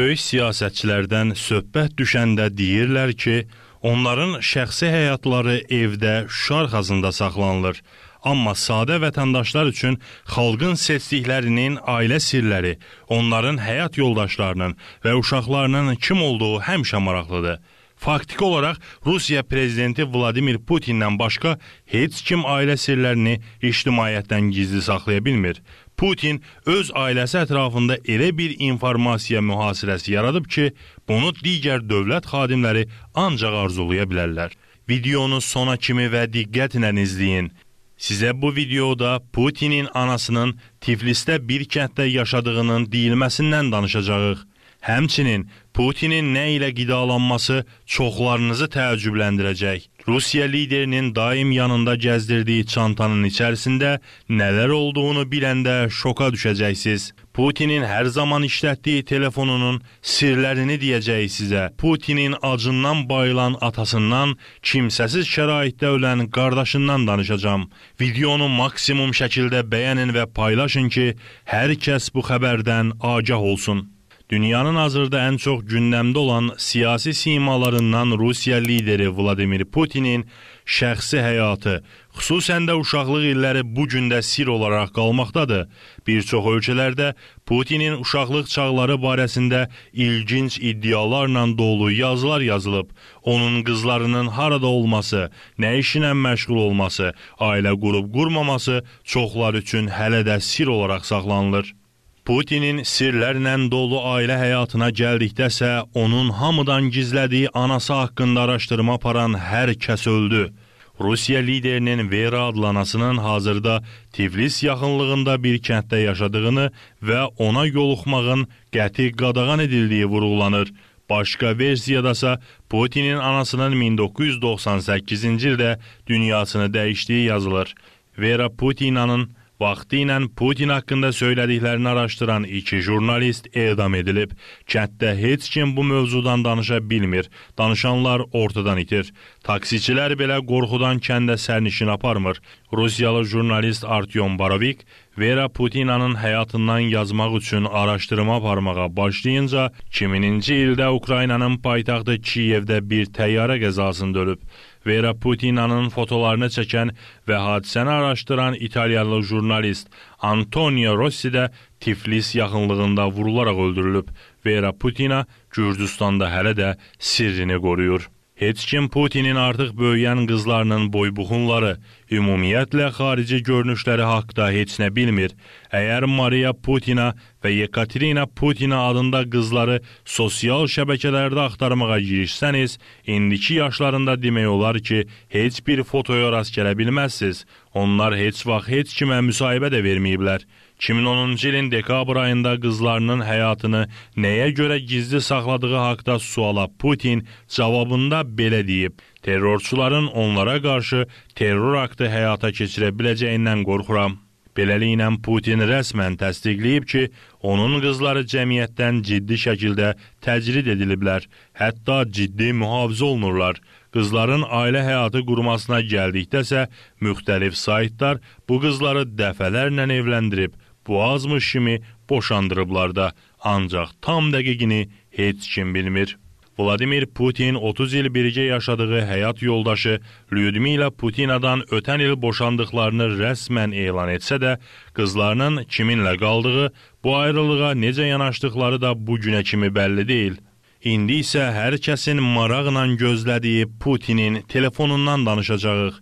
böyük siyasətçilərdən söhbət düşəndə deyirlər ki, onların şəxsi həyatları evdə, Şuşa arxasında saxlanılır. Amma sadə vətəndaşlar üçün xalqın seçdiklərinin ailə sirləri, onların həyat yoldaşlarının və uşaqlarının kim olduğu həmişə maraqlıdır. Faktiki olaraq Rusiya prezidenti Vladimir Putindən başqa heç kim ailə sirlərini ictimaiyyətdən gizli saxlaya bilmir. Putin öz ailəsi ətrafında elə bir informasiya mühasirəsi yaradıb ki, bunu digər dövlət xadimləri ancaq arzulaya bilərlər. Videonu sona kimi və diqqətlə izləyin. Sizə bu videoda Putinin anasının Tiflisdə bir kənddə yaşadığının deyilməsindən danışacağıq. Həmçinin Putinin nə ilə qidalanması çoxlarınızı təəccübləndirəcək. Rusiya liderinin daim yanında gəzdirdiyi çantanın içərisində nələr olduğunu biləndə şoka düşəcəksiniz. Putinin hər zaman işlətdiyi telefonunun sirlərini deyəcək sizə. Putinin acından bayılan atasından, kimsəsiz şəraitdə ölən qardaşından danışacağam. Videonu maksimum şəkildə bəyənin və paylaşın ki, hər kəs bu xəbərdən agah olsun. Dünyanın hazırda ən çox gündəmdə olan siyasi simalarından Rusiya lideri Vladimir Putinin şəxsi həyatı, xüsusən də uşaqlıq illəri bu gündə sir olaraq qalmaqdadır. Bir çox ölkələrdə Putinin uşaqlıq çağları barəsində ilginc iddialarla dolu yazılar yazılıb. Onun qızlarının harada olması, nə işlə məşğul olması, ailə qurub qurmaması çoxlar üçün hələ də sir olaraq saxlanılır. Putinin sirlərlə dolu ailə həyatına gəldikdəsə, onun hamıdan gizlədiyi anası haqqında araşdırma aparan hər kəs öldü. Rusiya liderinin Vera adlı anasının hazırda Tiflis yaxınlığında bir kənddə yaşadığını və ona yoluxmağın qəti qadağan edildiyi vurğulanır. Başqa versiyadasa Putinin anasının 1998-ci ildə dünyasını dəyişdiyi yazılır. Vera Putinanın Vaxtı ilə Putin haqqında söylədiklərini araşdıran iki jurnalist edam edilib. Kənddə heç kim bu mövzudan danışa bilmir. Danışanlar ortadan itir. Taksiçilər belə qorxudan kəndə sərnişin aparmır. Rusiyalı jurnalist Artyom Barovik Vera Putinanın həyatından yazmaq üçün araşdırma aparmağa başlayınca 2000-ci ildə Ukraynanın paytaxtı Kiyevdə bir təyyarə qəzasında ölüb. Vera Putinanın fotolarını çəkən və hadisəni araşdıran İtalyalı jurnalist Antonio Rossi də Tiflis yaxınlığında vurularaq öldürülüb. Vera Putina Gürcüstanda hələ də sirrini qoruyur. Heç kim Putinin artıq böyüyən qızlarının boybuxunları, ümumiyyətlə xarici görünüşləri haqqda heç nə bilmir. Əgər Maria Putina və Yekaterina Putina adında qızları sosial şəbəkələrdə axtarmağa girişsəniz, indiki yaşlarında demək olar ki, heç bir fotoya rast gələ bilməzsiniz. Onlar heç vaxt heç kimə müsahibə də verməyiblər. 2010-cu ilin dekabr ayında qızlarının həyatını nəyə görə gizli saxladığı haqda suala Putin cavabında belə deyib: "Terrorçuların onlara qarşı terror aktı həyata keçirə biləcəyindən qorxuram." Beləliklə Putin rəsmən təsdiqləyib ki, onun qızları cəmiyyətdən ciddi şəkildə təcrid ediliblər, hətta ciddi mühafizə olunurlar. Qızların ailə həyatı qurmasına gəldikdə isə müxtəlif saytlar bu qızları dəfələrlə evləndirib, boğazmış kimi boşandırıblar da, ancaq tam dəqiqini heç kim bilmir. Vladimir Putin 30 il birgə yaşadığı həyat yoldaşı Lyudmila Putinadan ötən il boşandıqlarını rəsmən elan etsə də, qızlarının kiminlə qaldığı, bu ayrılığa necə yanaşdıqları da bu günə kimi bəlli deyil. İndi isə hər kəsin maraqla gözlədiyi Putinin telefonundan danışacağıq.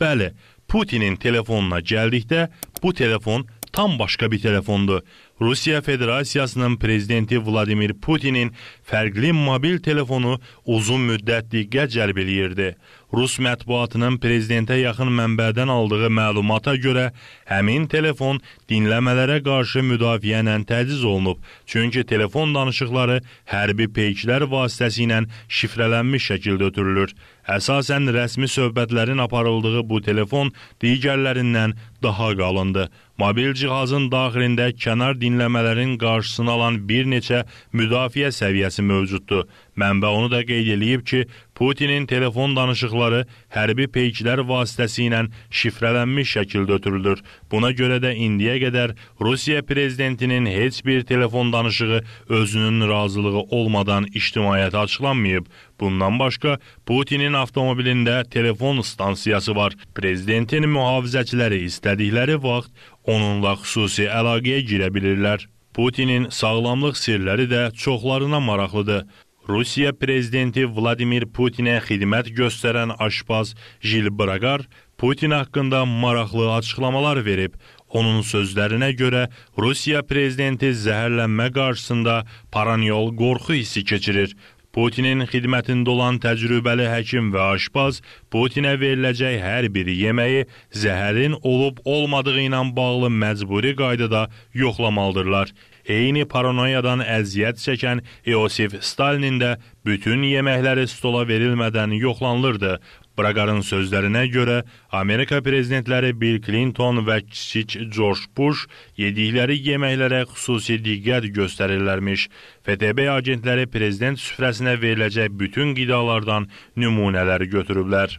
Bəli, Putinin telefonuna gəldikdə bu telefon tam başka bir telefondu. Rusiya Federasiyasının prezidenti Vladimir Putinin fərqli mobil telefonu uzun müddət diqqət cəlb eləyirdi. Rus mətbuatının prezidentə yaxın mənbədən aldığı məlumata görə həmin telefon dinləmələrə qarşı müdafiə təciz olunub. Çünki telefon danışıqları hərbi peyklər vasitəsilə şifrələnmiş şəkildə ötürülür. Əsasən rəsmi söhbətlərin aparıldığı bu telefon digərlərindən daha qalındı. Mobil cihazın daxilində kənar dinləmə dinləmələrin qarşısını alan bir neçə müdafiə səviyyəsi mövcuddur. Mənbə onu da qeyd eləyib ki, Putinin telefon danışıqları hərbi peyklər vasitəsilə şifrələnmiş şəkildə ötürülür. Buna görə də indiyə qədər Rusiya prezidentinin heç bir telefon danışığı özünün razılığı olmadan ictimaiyyətə açıqlanmayıb. Bundan başqa Putinin avtomobilində telefon stansiyası var. Prezidentin mühafizəçiləri istədikləri vaxt onunla xüsusi əlaqəyə girə bilirlər. Putinin sağlamlıq sirləri də çoxlarına maraqlıdır. Rusiya prezidenti Vladimir Putinə xidmət göstərən aşpaz Jil Braqar Putin haqqında maraqlı açıqlamalar verib. Onun sözlərinə görə Rusiya prezidenti zəhərlənmə qarşısında paranoyal qorxu hissi keçirir. Putinin xidmətində olan təcrübəli həkim və aşpaz Putinə veriləcək hər bir yeməyi zəhərin olub-olmadığı ilə bağlı məcburi qaydada yoxlamalıdırlar eyni paranoyadan əziyyət çəkən Eosif Stalin də bütün yeməkləri stola verilmədən yoxlanılırdı. Braqarın sözlərinə görə Amerika prezidentləri Bill Clinton və kiçik George Bush yedikləri yeməklərə xüsusi diqqət göstərirlərmiş. FTB agentləri prezident süfrəsinə veriləcək bütün qidalardan nümunələri götürüblər.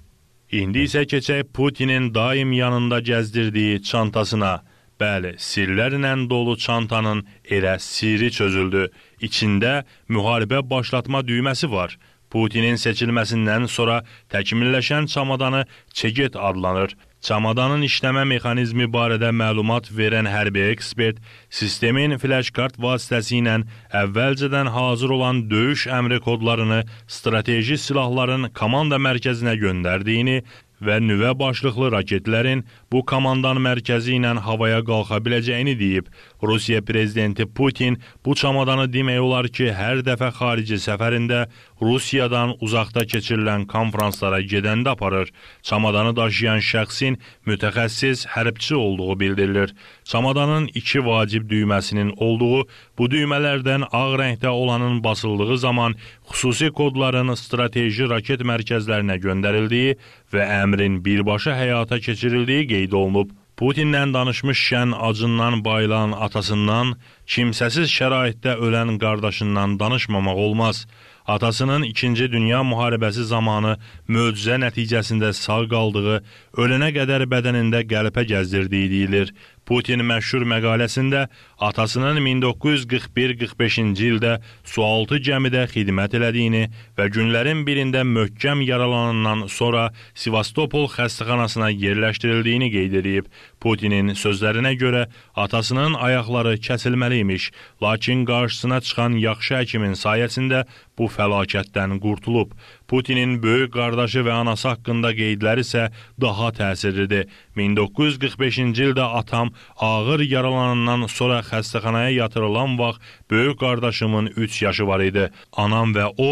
İndi isə keçək Putinin daim yanında gəzdirdiyi çantasına. Bəli, sirlərlə dolu çantanın elə sirri çözüldü. İçində müharibə başlatma düyməsi var. Putinin seçilməsindən sonra təkmilləşən çamadanı çeget adlanır. Çamadanın işləmə mexanizmi barədə məlumat verən hərbi ekspert sistemin flashkart vasitəsilə əvvəlcədən hazır olan döyüş əmri kodlarını strateji silahların komanda mərkəzinə göndərdiyini və nüvə başlıqlı raketlərin bu komandanın mərkəzi ilə havaya qalxa biləcəyini deyib. Rusiya prezidenti Putin bu çamadanı demək olar ki, hər dəfə xarici səfərində Rusiyadan uzaqda keçirilən konfranslara gedəndə aparır. Çamadanı daşıyan şəxsin mütəxəssis hərbçi olduğu bildirilir. Çamadanın iki vacib düyməsinin olduğu, bu düymələrdən ağ rəngdə olanın basıldığı zaman xüsusi kodların strateji raket mərkəzlərinə göndərildiyi və əmrin birbaşa həyata keçirildiyi qeyd qeyd olunub. Putinlə danışmışkən acından bayılan atasından, kimsəsiz şəraitdə ölən qardaşından danışmamaq olmaz. Atasının 2-ci Dünya müharibəsi zamanı möcüzə nəticəsində sağ qaldığı, ölənə qədər bədənində qəlpə gəzdirdiyi deyilir. Putin məşhur məqaləsində atasının 1941-45-ci ildə sualtı gəmidə xidmət elədiyini və günlərin birində möhkəm yaralanandan sonra Sivastopol xəstəxanasına yerləşdirildiyini qeyd edib. Putinin sözlərinə görə atasının ayaqları kəsilməli imiş, lakin qarşısına çıxan yaxşı həkimin sayəsində bu fəlakətdən qurtulub. Putinin böyük qardaşı və anası haqqında qeydlər isə daha təsirlidir. 1945-ci ildə atam ağır yaralanandan sonra xəstəxanaya yatırılan vaxt böyük qardaşımın 3 yaşı var idi. Anam və o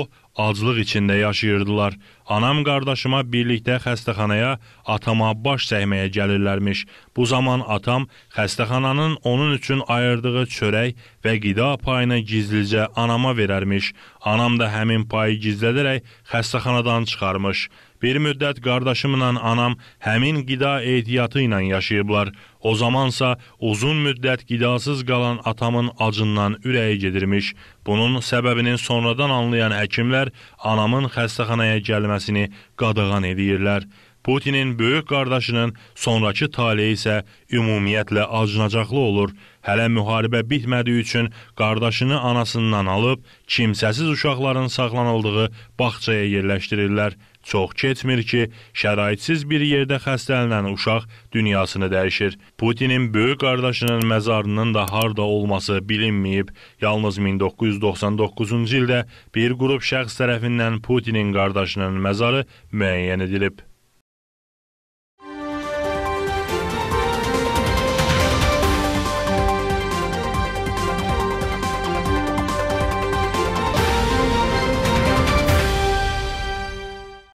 aclıq içində yaşayırdılar. Anam qardaşıma birlikdə xəstəxanaya atama baş səhməyə gəlirlərmiş. Bu zaman atam xəstəxananın onun üçün ayırdığı çörək və qida payını gizlicə anama verərmiş. Anam da həmin payı gizlədərək xəstəxanadan çıxarmış. Bir müddət qardaşımla anam həmin qida ehtiyatı ilə yaşayıblar. O zamansa uzun müddət qidasız qalan atamın acından ürəyi gedirmiş. Bunun səbəbini sonradan anlayan həkimlər anamın xəstəxanaya gəlməsi ənənəsini qadağan edirlər. Putinin böyük qardaşının sonrakı taleyi isə ümumiyyətlə acınacaqlı olur. Hələ müharibə bitmədiyi üçün qardaşını anasından alıb kimsəsiz uşaqların saxlanıldığı bağçaya yerləşdirirlər. Çox keçmir ki, şəraitsiz bir yerdə xəstələnən uşaq dünyasını dəyişir. Putinin böyük qardaşının məzarının da harda olması bilinməyib. Yalnız 1999-cu ildə bir qrup şəxs tərəfindən Putinin qardaşının məzarı müəyyən edilib.